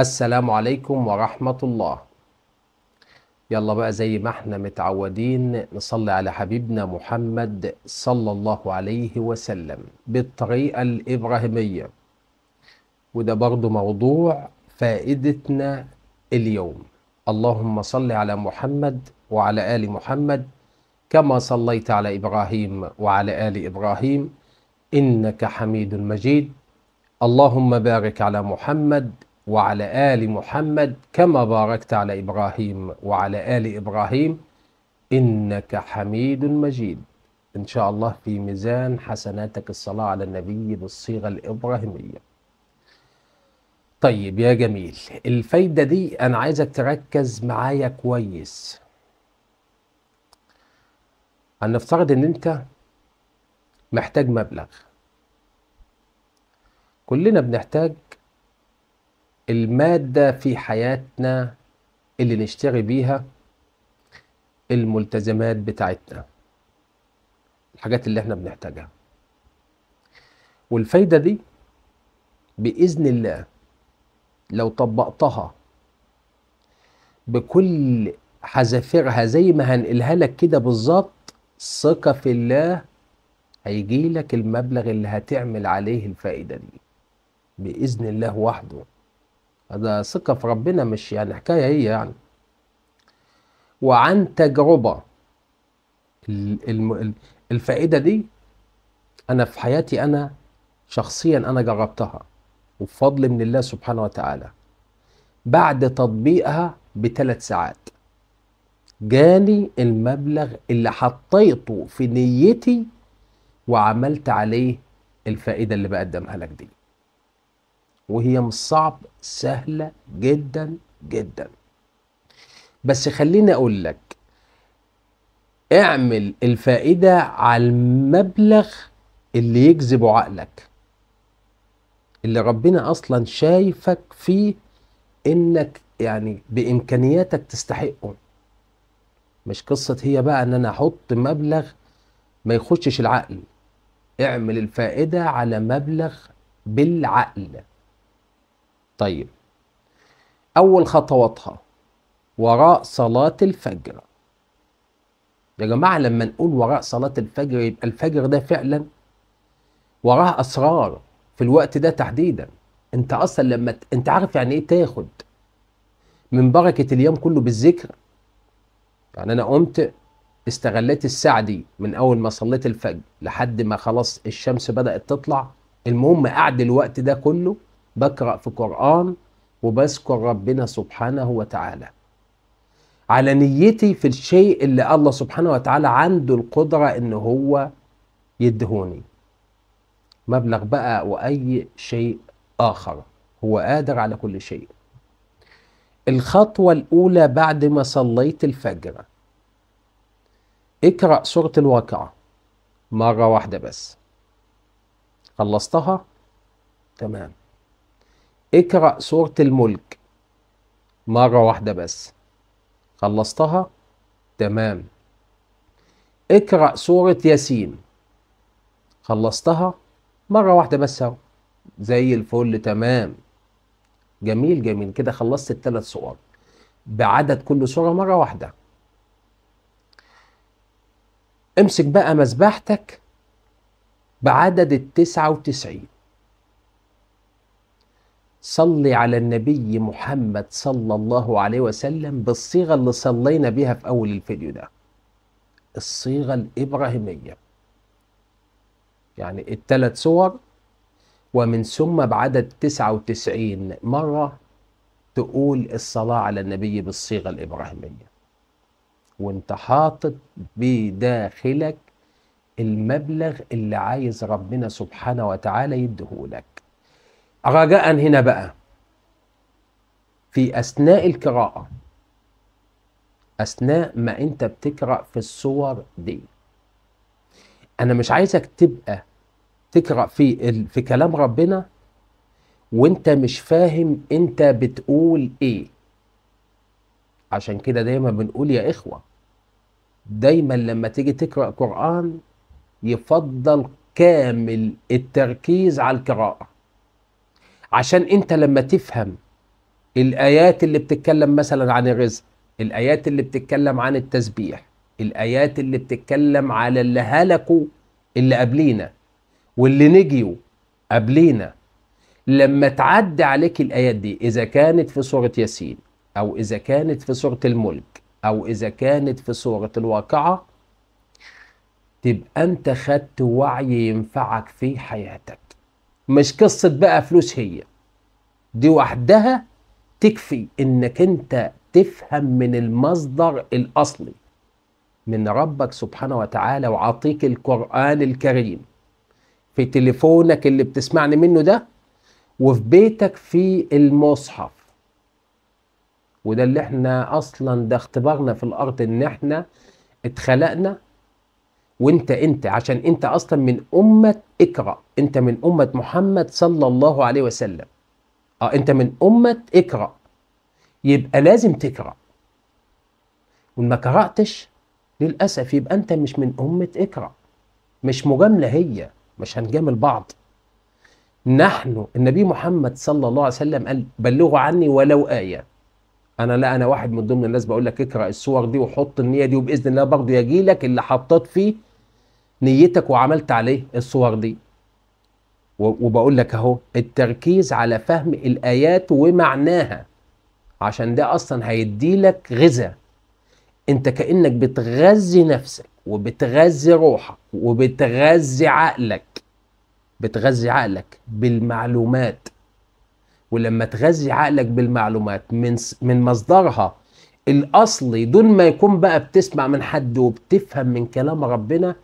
السلام عليكم ورحمة الله يلا بقى زي ما احنا متعودين نصلي على حبيبنا محمد صلى الله عليه وسلم بالطريقة الإبراهيمية وده برضو موضوع فائدتنا اليوم اللهم صل على محمد وعلى آل محمد كما صليت على إبراهيم وعلى آل إبراهيم إنك حميد مجيد اللهم بارك على محمد وعلى ال محمد كما باركت على ابراهيم وعلى ال ابراهيم انك حميد مجيد ان شاء الله في ميزان حسناتك الصلاه على النبي بالصيغه الابراهيميه طيب يا جميل الفايده دي انا عايزك تركز معايا كويس هنفترض ان انت محتاج مبلغ كلنا بنحتاج المادة في حياتنا اللي نشتغل بيها الملتزمات بتاعتنا الحاجات اللي احنا بنحتاجها والفايدة دي بإذن الله لو طبقتها بكل حذافيرها زي ما هنقلها لك كده بالظبط ثقة في الله هيجي لك المبلغ اللي هتعمل عليه الفائدة دي بإذن الله وحده هذا ثقة في ربنا مش يعني حكاية هي يعني وعن تجربة الفائدة دي أنا في حياتي أنا شخصيا أنا جربتها وبفضل من الله سبحانه وتعالى بعد تطبيقها بثلاث ساعات جاني المبلغ اللي حطيته في نيتي وعملت عليه الفائدة اللي بقدمها لك دي وهي مش صعب سهلة جدا جدا بس خليني أقول لك اعمل الفائدة على المبلغ اللي يجذبه عقلك اللي ربنا أصلا شايفك فيه إنك يعني بإمكانياتك تستحقه مش قصة هي بقى إن أنا أحط مبلغ ما يخشش العقل اعمل الفائدة على مبلغ بالعقل طيب أول خطواتها وراء صلاة الفجر يا جماعة لما نقول وراء صلاة الفجر يبقى الفجر ده فعلا وراه أسرار في الوقت ده تحديدا أنت أصلا لما ت... أنت عارف يعني إيه تاخد من بركة اليوم كله بالذكر يعني أنا قمت استغليت الساعة دي من أول ما صليت الفجر لحد ما خلاص الشمس بدأت تطلع المهم قعد الوقت ده كله بقرأ في قرآن وبذكر ربنا سبحانه وتعالى على نيتي في الشيء اللي الله سبحانه وتعالى عنده القدرة ان هو يدهوني مبلغ بقى واي شيء اخر هو قادر على كل شيء الخطوة الاولى بعد ما صليت الفجر اقرأ سورة الواقعة مرة واحدة بس خلصتها تمام اقرأ سورة الملك مرة واحدة بس خلصتها تمام اقرأ سورة ياسين خلصتها مرة واحدة بس اهو زي الفل تمام جميل جميل كده خلصت الثلاث صور بعدد كل سورة مرة واحدة امسك بقى مذبحتك بعدد التسعة وتسعين صل على النبي محمد صلى الله عليه وسلم بالصيغه اللي صلينا بها في اول الفيديو ده الصيغه الابراهيميه يعني الثلاث صور ومن ثم بعدد 99 مره تقول الصلاه على النبي بالصيغه الابراهيميه وانت حاطط بداخلك المبلغ اللي عايز ربنا سبحانه وتعالى لك رجاء هنا بقى في أثناء القراءة أثناء ما أنت بتقرأ في الصور دي أنا مش عايزك تبقى تقرأ في ال... في كلام ربنا وأنت مش فاهم أنت بتقول إيه عشان كده دايما بنقول يا إخوة دايما لما تيجي تقرأ قرآن يفضل كامل التركيز على القراءة عشان انت لما تفهم الايات اللي بتتكلم مثلا عن الرزق الايات اللي بتتكلم عن التسبيح الايات اللي بتتكلم على اللي هلكوا اللي قبلينا واللي نجيوا قبلينا لما تعدي عليك الايات دي اذا كانت في سوره ياسين او اذا كانت في سوره الملك او اذا كانت في سوره الواقعه تبقى انت خدت وعي ينفعك في حياتك مش قصة بقى فلوس هي دي وحدها تكفي انك انت تفهم من المصدر الاصلي من ربك سبحانه وتعالى وعطيك القرآن الكريم في تليفونك اللي بتسمعني منه ده وفي بيتك في المصحف وده اللي احنا اصلا ده اختبارنا في الارض ان احنا اتخلقنا وانت انت عشان انت اصلا من امه اقرا انت من امه محمد صلى الله عليه وسلم اه انت من امه اقرا يبقى لازم تقرا ما قراتش للاسف يبقى انت مش من امه اقرا مش مجامله هي مش هنجامل بعض نحن النبي محمد صلى الله عليه وسلم قال بلغوا عني ولو ايه انا لا انا واحد من ضمن الناس بقول لك اقرا الصور دي وحط النيه دي وباذن الله برضه يجي لك اللي حطيت فيه نيتك وعملت عليه الصور دي وبقول لك اهو التركيز على فهم الايات ومعناها عشان ده اصلا هيدي لك غذاء انت كانك بتغذي نفسك وبتغذي روحك وبتغذي عقلك بتغذي عقلك بالمعلومات ولما تغذي عقلك بالمعلومات من من مصدرها الاصلي دون ما يكون بقى بتسمع من حد وبتفهم من كلام ربنا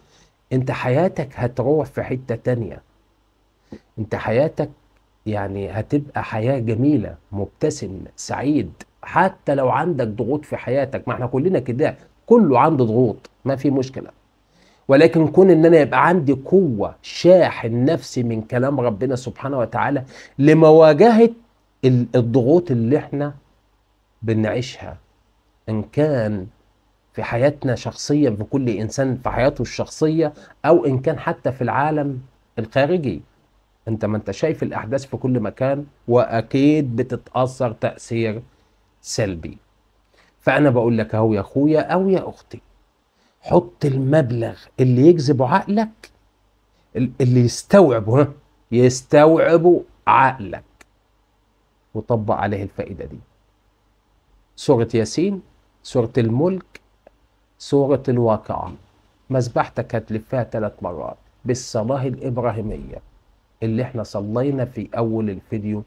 انت حياتك هتروح في حتة تانية انت حياتك يعني هتبقى حياة جميلة مبتسم سعيد حتى لو عندك ضغوط في حياتك ما احنا كلنا كده كله عنده ضغوط ما في مشكلة ولكن كون ان انا يبقى عندي قوة شاحن نفسي من كلام ربنا سبحانه وتعالى لمواجهة الضغوط اللي احنا بنعيشها ان كان في حياتنا شخصيا في كل انسان في حياته الشخصيه او ان كان حتى في العالم الخارجي انت ما انت شايف الاحداث في كل مكان واكيد بتتاثر تاثير سلبي فانا بقول لك اهو يا اخويا او يا اختي حط المبلغ اللي يجذبه عقلك اللي يستوعبه ها يستوعبه عقلك وطبق عليه الفائده دي سوره ياسين سوره الملك سورة الواقعة مذبحتك هتلفها ثلاث مرات بالصلاة الإبراهيمية اللي احنا صلينا في أول الفيديو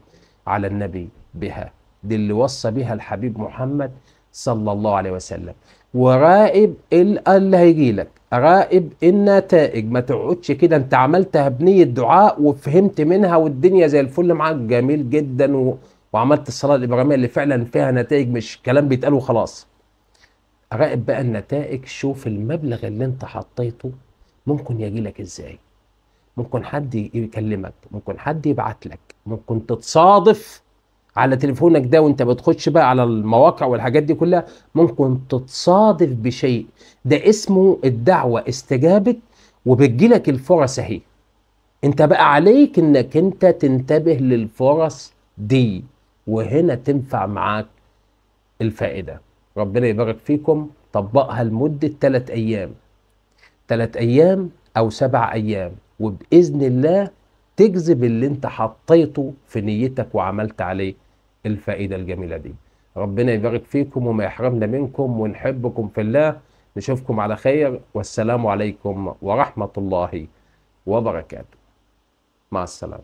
على النبي بها دي اللي وصى بها الحبيب محمد صلى الله عليه وسلم وراقب اللي هيجي لك راقب النتائج ما تقعدش كده انت عملتها بنية دعاء وفهمت منها والدنيا زي الفل معاك جميل جدا و... وعملت الصلاة الإبراهيمية اللي فعلا فيها نتائج مش كلام بيتقال وخلاص راقب بقى النتائج شوف المبلغ اللي انت حطيته ممكن يجي لك ازاي ممكن حد يكلمك ممكن حد يبعت لك ممكن تتصادف على تليفونك ده وانت بتخش بقى على المواقع والحاجات دي كلها ممكن تتصادف بشيء ده اسمه الدعوة استجابت وبتجيلك الفرص اهي انت بقى عليك انك انت تنتبه للفرص دي وهنا تنفع معاك الفائده ربنا يبارك فيكم طبقها لمدة ثلاث أيام ثلاث أيام أو سبع أيام وبإذن الله تجذب اللي أنت حطيته في نيتك وعملت عليه الفائدة الجميلة دي ربنا يبارك فيكم وما يحرمنا منكم ونحبكم في الله نشوفكم على خير والسلام عليكم ورحمة الله وبركاته مع السلامة